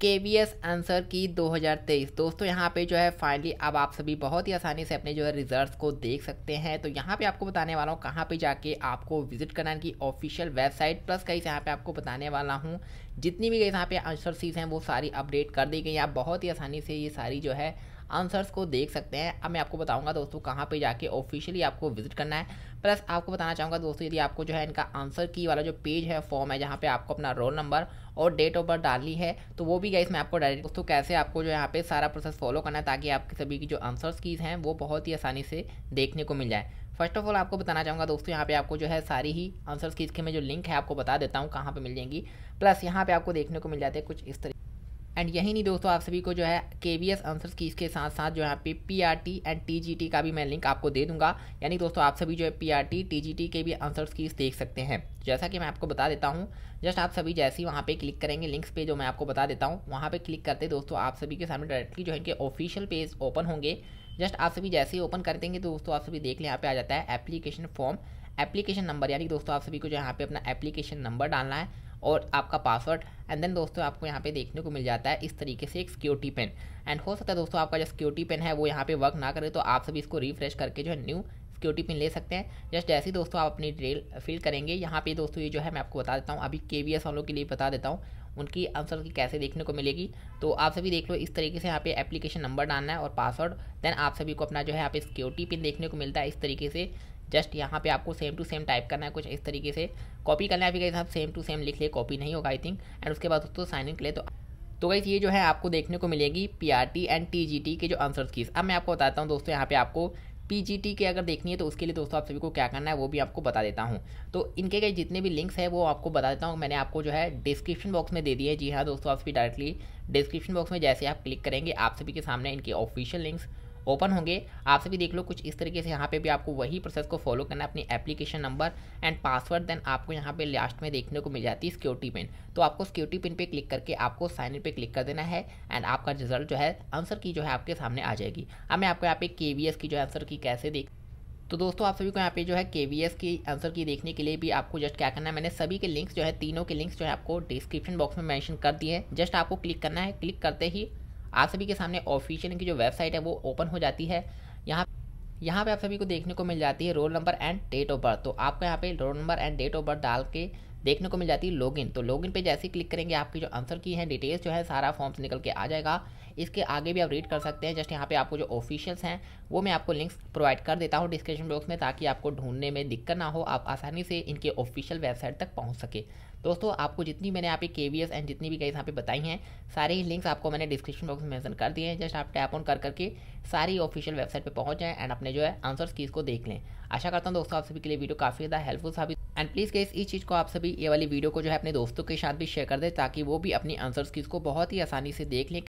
के V S answer की 2023 दोस्तों यहाँ पे जो है फाइनली अब आप सभी बहुत ही आसानी से अपने जो है रिजल्ट्स को देख सकते हैं तो यहाँ पे आपको बताने वाला हूँ कहाँ पे जाके आपको विजिट करना की ऑफिशियल वेबसाइट प्लस से यहाँ पे आपको बताने वाला हूँ जितनी भी कई यहाँ पे आंसर सीज हैं वो सारी अपडेट कर दी गई आप बहुत ही आसानी से ये सारी जो है आंसर्स को देख सकते हैं अब मैं आपको बताऊँगा दोस्तों कहाँ पर जाके ऑफिशियली आपको विजिट करना है प्लस आपको बताना चाहूँगा दोस्तों यदि आपको जो है इनका आंसर की वाला जो पेज है फॉर्म है जहाँ पे आपको अपना रोल नंबर और डेट ऑफ बर्थ डालनी है तो वो भी गाइस मैं आपको डायरेक्ट दोस्तों कैसे आपको जो यहाँ पे सारा प्रोसेस फॉलो करना है ताकि आपके सभी की जो आंसर्स कीज़ हैं वो बहुत ही आसानी से देखने को मिल जाए फर्स्ट ऑफ ऑल आपको बताना चाहूँगा दोस्तों यहाँ पे आपको जो है सारी ही आंसर्स की इसके मैं जो लिंक है आपको बता देता हूँ कहाँ पे मिल जाएंगी प्लस यहाँ पे आपको देखने को मिल जाते हैं कुछ इस तरह एंड यही नहीं दोस्तों आप सभी को जो है के वी एस आंसर की इसके साथ साथ जो यहाँ पे P R T and T G T का भी मैं लिंक आपको दे दूंगा यानी दोस्तों आप सभी जो है P R T T G T के भी आंसर्स की देख सकते हैं जैसा कि मैं आपको बता देता हूँ जस्ट आप सभी जैसे ही वहाँ पे क्लिक करेंगे लिंक्स पे जो मैं आपको बता देता हूँ वहाँ पे क्लिक करते दोस्तों आप सभी के सामने डायरेक्टली जो है कि ऑफिशियल पेज ओपन होंगे जस्ट आप सभी जैसे ही ओपन कर देंगे तो दोस्तों आप सभी देख लें यहाँ पे आ जाता है एप्लीकेशन फॉर्म एप्लीकेशन नंबर यानी दोस्तों आप सभी को जो यहाँ पे अपना एप्लीकेशन नंबर डालना है और आपका पासवर्ड एंड देन दोस्तों आपको यहाँ पे देखने को मिल जाता है इस तरीके से एक सिक्योरिटी पेन एंड हो सकता है दोस्तों आपका जो सिक्योरिटी पेन है वो यहाँ पे वर्क ना करे तो आप सभी इसको रिफ्रेश करके जो है न्यू सिक्योरिटी पिन ले सकते हैं जस्ट जैसे ही दोस्तों आप अपनी डिटेल फिल करेंगे यहाँ पे दोस्तों ये जो है मैं आपको बता देता हूँ अभी के वी वालों के लिए बता देता हूँ उनकी आंसर की कैसे देखने को मिलेगी तो आप सभी देख लो इस तरीके से यहाँ पे एप्लीकेशन नंबर डालना है और पासवर्ड देन आप सभी को अपना जो है यहाँ पे सिक्योरिटी पिन देखने को मिलता है इस तरीके से जस्ट यहाँ पे आपको सेम टू सेम टाइप करना है कुछ इस तरीके से कॉपी करना है अभी कहीं साहब सेम टू सेम लिख लिए कॉपी नहीं होगा आई थिंक एंड उसके बाद दोस्तों साइन इन के लिए तो तो गई ये जो है आपको देखने को मिलेगी P R T and T G T के जो आंसर्स कीज अब मैं आपको बताता हूँ दोस्तों यहाँ पे आपको पी जी टी के अगर देखनी है तो उसके लिए दोस्तों आप सभी को क्या करना है वो भी आपको बता देता हूँ तो इनके कई जितने भी लिंक्स है वो आपको बता देता हूँ मैंने आपको जो है डिस्क्रिप्शन बॉक्स में दे दिए जी हाँ दोस्तों आप सभी डायरेक्टली डिस्क्रिप्शन बॉक्स में जैसे आप क्लिक करेंगे आप सभी के सामने इनके ऑफिशियल लिंक्स ओपन होंगे आप सभी देख लो कुछ इस तरीके से यहाँ पे भी आपको वही प्रोसेस को फॉलो करना है अपनी application number and password then आपको यहाँ पे लास्ट में देखने को मिल जाती है सिक्योरिटी पिन तो आपको सिक्योरिटी पिन पे क्लिक करके आपको साइन इन पे क्लिक कर देना है एंड आपका रिजल्ट जो है आंसर की जो है आपके सामने आ जाएगी अब मैं आपको यहाँ पे के की जो आंसर की कैसे देख तो दोस्तों आप सभी को यहाँ पे जो है के की आंसर की देखने के लिए भी आपको जस्ट क्या करना है मैंने सभी के लिंक्स जो है तीनों के लिंक्स जो है आपको डिस्क्रिप्शन बॉक्स में मैंशन कर दिए हैं जस्ट आपको क्लिक करना है क्लिक करते ही आप सभी के सामने ऑफिशियल की जो वेबसाइट है वो ओपन हो जाती है यहाँ यहाँ पे आप सभी को देखने को मिल जाती है roll number and date of birth तो आपको यहाँ पे roll number and date of birth डाल के देखने को मिल जाती है लॉगिन तो लॉगिन पे जैसे ही क्लिक करेंगे आपकी जो आंसर की है डिटेल्स जो है सारा फॉर्म्स निकल के आ जाएगा इसके आगे भी आप रीड कर सकते हैं जस्ट यहाँ पे आपको जो ऑफिशियल्स हैं वो मैं आपको लिंक्स प्रोवाइड कर देता हूँ डिस्क्रिप्शन बॉक्स में ताकि आपको ढूंढने में दिक्कत ना हो आप आसानी से इनके ऑफिशियल वेबसाइट तक पहुँच सके दोस्तों आपको जितनी मैंने यहाँ पे के वी एस एंड जितनी भी कई यहाँ पे बताई हैं सारे ही लिंक्स आपको मैंने डिस्क्रिप्शन बॉक्स में मैंसन कर दिए हैं जस्ट आप टैप ऑन कर करके सारी ऑफिशियल वेबसाइट पर पहुँच जाएँ एंड अपने जो है आंसर्स की इसको देख लें आशा करता हूँ दोस्तों आप सभी के लिए वीडियो काफ़ी ज़्यादा हेल्पफुल साबित एंड प्लीज़ गैस इस चीज़ को आप सभी ये वाली वीडियो को जो है अपने दोस्तों के साथ भी शेयर कर दें ताकि वो भी अपनी आंसर्स की इसको बहुत ही आसानी से देख लें